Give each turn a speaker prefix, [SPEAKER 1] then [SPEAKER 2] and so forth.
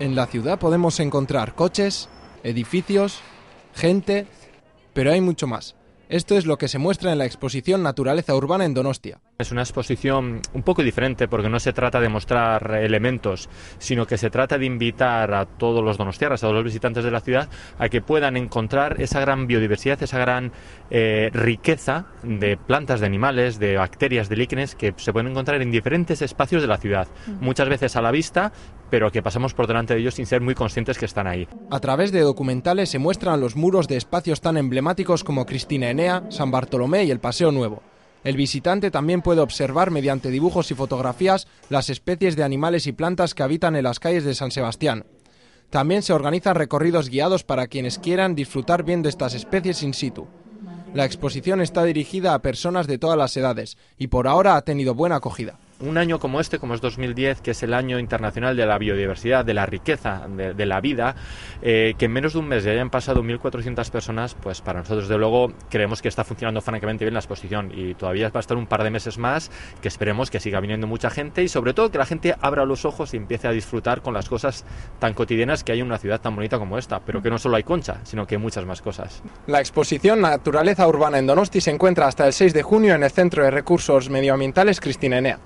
[SPEAKER 1] En la ciudad podemos encontrar coches, edificios, gente, pero hay mucho más. Esto es lo que se muestra en la exposición Naturaleza Urbana en Donostia. Es una
[SPEAKER 2] exposición un poco diferente porque no se trata de mostrar elementos, sino que se trata de invitar a todos los donostiarras, a todos los visitantes de la ciudad, a que puedan encontrar esa gran biodiversidad, esa gran eh, riqueza de plantas, de animales, de bacterias, de líquenes que se pueden encontrar en diferentes espacios de la ciudad, muchas veces a la vista, pero que pasamos por
[SPEAKER 1] delante de ellos sin ser muy conscientes que están ahí. A través de documentales se muestran los muros de espacios tan emblemáticos como Cristina Enea, San Bartolomé y el Paseo Nuevo. El visitante también puede observar mediante dibujos y fotografías las especies de animales y plantas que habitan en las calles de San Sebastián. También se organizan recorridos guiados para quienes quieran disfrutar viendo estas especies in situ. La exposición está dirigida a personas de todas las edades y por ahora ha tenido buena acogida
[SPEAKER 2] un año como este, como es 2010, que es el año internacional de la biodiversidad, de la riqueza, de, la vida, eh, que en menos de un mes ya hayan pasado 1.400 personas, pues para nosotros, de luego, creemos que está funcionando francamente bien la exposición y todavía va a estar un par de meses más, que esperemos que siga viniendo mucha gente y sobre todo que la gente abra los ojos y empiece a disfrutar con las cosas tan cotidianas que hay en una ciudad tan bonita como esta, pero que no solo hay concha, sino que hay muchas más cosas.
[SPEAKER 1] La exposición Naturaleza Urbana en Donosti se encuentra hasta el 6 de junio en el Centro de Recursos Medioambientales Cristina Enea.